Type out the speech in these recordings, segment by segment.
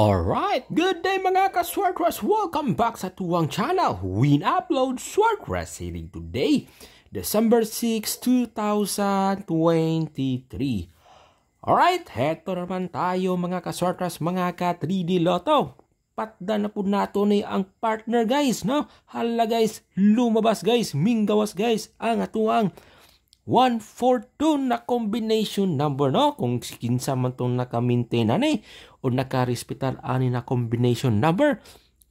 Alright, good day mga ka-Swordcrest! Welcome back sa tuwang channel! Win upload Swordcrest City today, December 6, 2023. Alright, heto naman tayo mga ka-Swordcrest, mga ka-3D Lotto. Patda na po nato ni ang partner guys, no? Hala guys, lumabas guys, minggawas guys, ang atuang 142 na combination number no kung kinsa man tong naka-maintain ani eh o nakarespetar ani na combination number.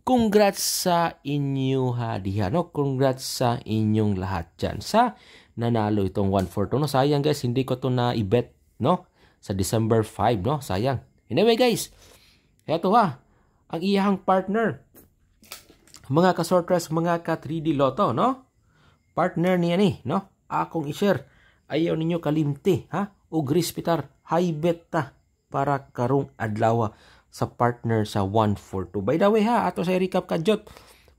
Congrats sa inyo ha diha no. Congrats sa inyong lahat diyan sa nanalo itong 142 no. Sayang guys, hindi ko to na i-bet no sa December 5 no. Sayang. Anyway guys, eto ha ang iyahang partner. Mga ka-sortress, mga ka-3D Lotto no. Partner niya ni no. Akong i-share. Ayaw ninyo kalimti ha. Ugris pitar. High bet ta para karong adlaw sa partner sa 142. By the way ha, ato sa recap ka kadyot.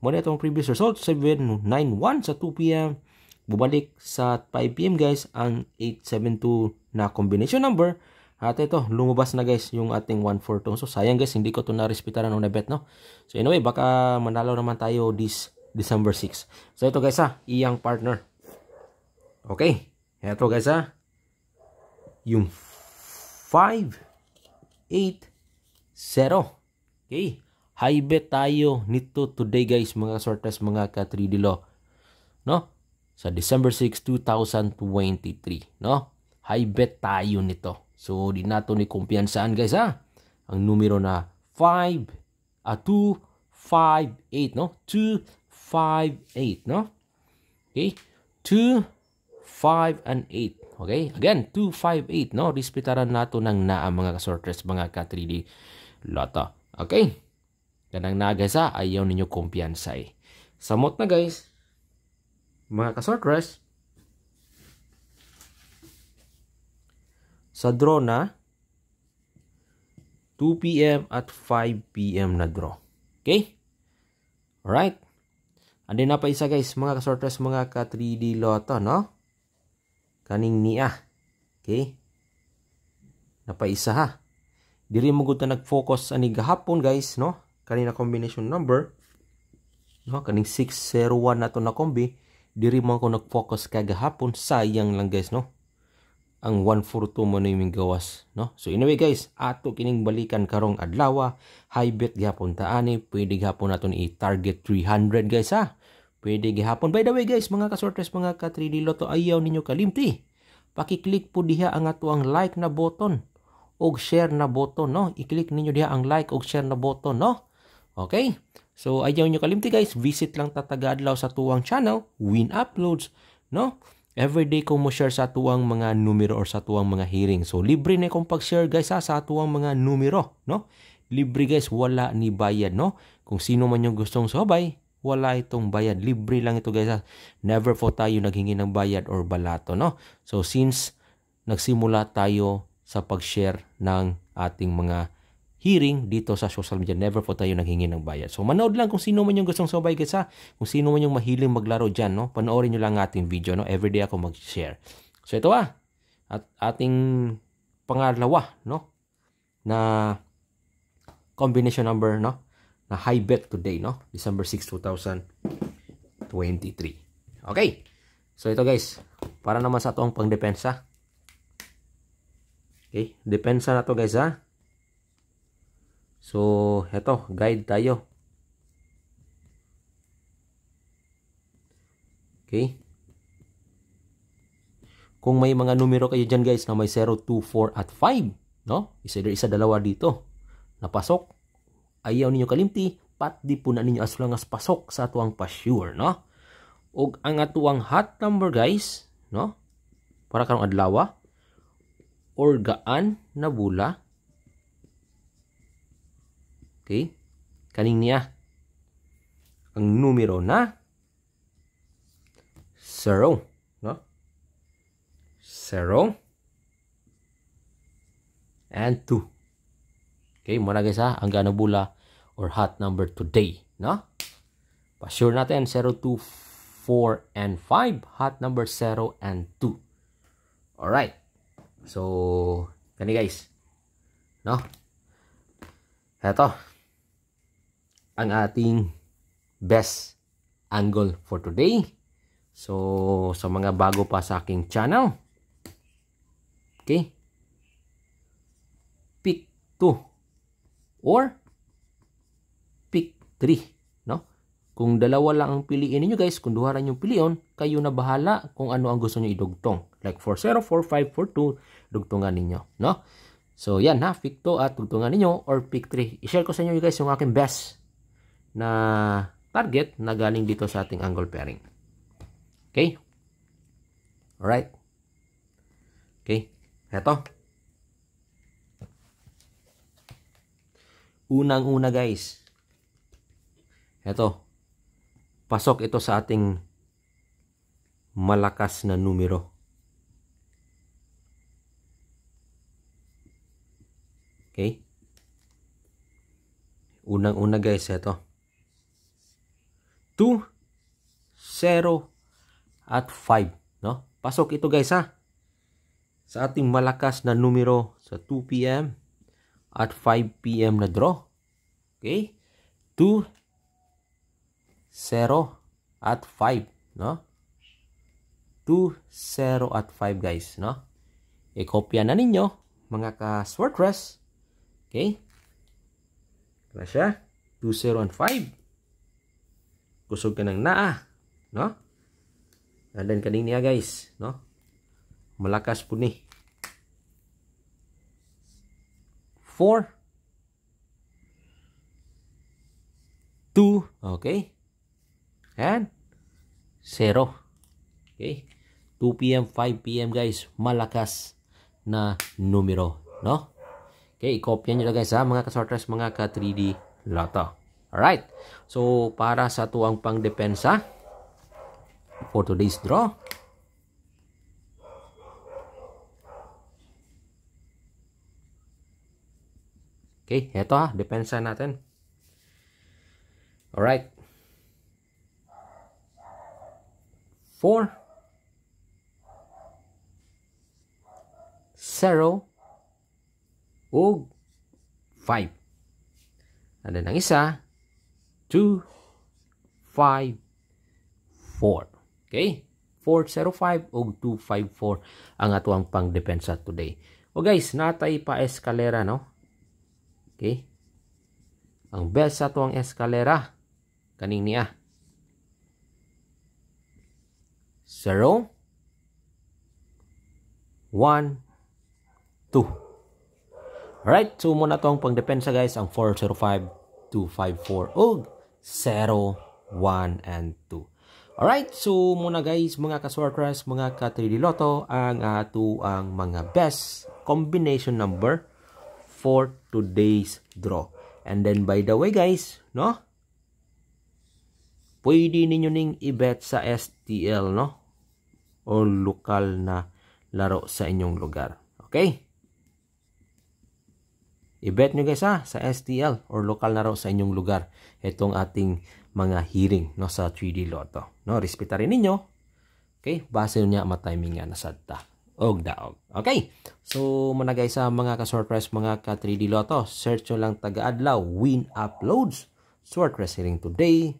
Muna itong previous result, 791 sa 2 p.m. Bubalik sa 5 p.m. guys ang 872 na combination number. At ito, lumabas na guys yung ating 142. So sayang guys, hindi ko to na-respetaran na bet no. So anyway, baka manalo naman tayo this December 6. So ito guys ha, iyang partner. Okay, ito guys ha. Yung 5 Okay? High bet tayo nito today guys mga sortes mga ka 3D law. No? Sa December 6, 2023. No? High bet tayo nito. So, di nato ni kumpiyansaan guys ha. Ang numero na 5, ah, 2, 5, 8, no? 2, 5, 8, no? Okay? 2, 5, and 8. Okay? Again, 258, no? Rispitaran nato ng naa mga kasorters, mga ka-3D lata. Okay? Ganang nagasa, sa ayaw ninyo kumpiyansa eh. Samot na guys. Mga kasorters. Sa draw na, 2 p.m. at 5 p.m. na draw. Okay? Alright? Andin na pa isa guys, mga ka kasorters, mga ka 3D loto, no? kaning niya okay napaisa ha diri mo gud nag-focus ani gahapon guys no kanina combination number no kaning 601 nato na kombi diri mo ko nag-focus kag gahapon sayang lang guys no ang 142 mo na yung gawas. No? So anyway guys, ato kining balikan karong adlaw ah. high bet gihapon taani, pwede gahapon naton i-target 300 guys ha. Ah. Pwede gihapon. By the way guys, mga kasortres, mga ka 3D Lotto, ayaw ninyo kalimti. Pakiclick po diha ang atuang like na button og share na button, no? I-click ninyo diha ang like og share na button, no? Okay? So, ayaw ninyo kalimti guys, visit lang tatagadlaw sa tuwang channel, win uploads, no? Everyday ko mo share sa tuwang mga numero or sa tuwang mga hearing. So, libre na kong pag-share guys ha, sa tuwang mga numero, no? Libre guys, wala ni bayad, no? Kung sino man yung gustong sobay, wala itong bayad. Libre lang ito guys. Never po tayo naghingi ng bayad or balato. No? So since nagsimula tayo sa pag-share ng ating mga hearing dito sa social media. Never po tayo naghingi ng bayad. So manood lang kung sino man yung gustong sumabay guys ha. Kung sino man yung mahiling maglaro dyan, no? panoorin nyo lang ating video. No? Everyday ako mag-share. So ito ah, at ating pangalawa no? na combination number no? na high bet today, no? December 6, 2023. Okay. So, ito guys. Para naman sa itong pangdepensa. Okay. Depensa na to guys, ha? So, ito. Guide tayo. Okay. Kung may mga numero kayo dyan guys na may 0, 2, 4 at 5, no? Isa, isa dalawa dito. Napasok ayaw ninyo kalimti patdi po na ninyo as long as pasok sa atuang pa-sure no ug ang atuang hot number guys no para karong adlaw or gaan na bula okay kaning niya ang numero na 0 no 0 and 2 Okay, muna guys ha, ang ganabula or hot number today, no? Pa-sure natin, 0, 2, 4, and 5. Hot number 0 and 2. Alright. So, kani guys. No? Heto. Ang ating best angle for today. So, sa mga bago pa sa aking channel. Okay? Pick 2 or pick 3, no? Kung dalawa lang ang piliin niyo guys, kung duha lang yung piliyon, kayo na bahala kung ano ang gusto niyo idugtong. Like 404542 dugtungan niyo, no? So yan ha, pick 2 at dugtungan niyo or pick 3. I-share ko sa inyo guys yung aking best na target na galing dito sa ating angle pairing. Okay? all right Okay. eto Unang-una guys. Ito. Pasok ito sa ating malakas na numero. Okay? Unang-una guys, ito. 2, 0, at 5. No? Pasok ito guys ha. Sa ating malakas na numero sa 2 p.m at 5 p.m. na draw. Okay? 2, 0 at 5. No? 2, 0 at 5 guys. No? I-copya na ninyo mga ka-swartress. Okay? Kaya siya. 2, 0 and 5. Kusog ka ng naa. No? Nadan ka din niya guys. No? Malakas po ni. 4, 2, okay? Yan. 0. Okay? 2 p.m., 5 p.m. guys. Malakas na numero, no? Okay, i-copy niyo lang guys ha, mga kasorters, mga ka-3D all right So, para sa tuang pangdepensa for today's draw, Okay, eto ha, ah, depensa natin. Alright. 4 0 ug 5. And then ang isa 2 5 4. Okay? 405 ug 254 ang atuang pangdepensa today. O guys, natay pa eskalera no? Okay? Ang bell sa tuang eskalera kaning niya. Zero. One. Two. Alright, so muna tong pangdepensa guys, ang 405, 254, og 0, 1, and 2. Alright, so muna guys, mga ka-sorters, mga ka-3D Lotto, ang ato ang mga best combination number for today's draw. And then by the way guys, no? Pwede ninyo ning i-bet sa STL, no? O lokal na laro sa inyong lugar. Okay? I-bet nyo guys ha, sa STL or lokal na raw sa inyong lugar. Itong ating mga hearing no, sa 3D Lotto. No, respeta ninyo. Okay? Base nyo niya matimingan na ta og daog. Okay. So, managay sa mga ka-surprise mga ka-3D Lotto. Search nyo lang taga-adlaw. Win uploads. Sword wrestling today.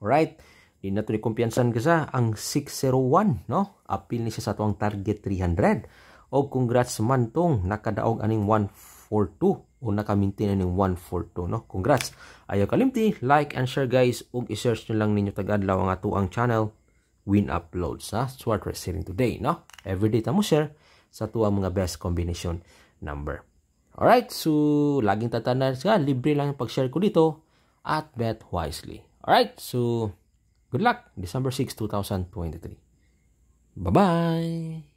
Alright. Di na ito kumpiyansan ka sa ang 601. No? Appeal ni sa tuang target 300. og congrats man tong nakadaog aning 142 o nakamintin na ng 142. No? Congrats. Ayaw kalimti. Like and share guys. og i-search nyo lang ninyo taga-adlaw ang atuang channel win-upload sa Sword Race today, no? Every data mo share sa tuwa mga best combination number. Alright, so laging tatanan ka, libre lang yung pag-share ko dito at bet wisely. Alright, so good luck December 6, 2023. Bye-bye!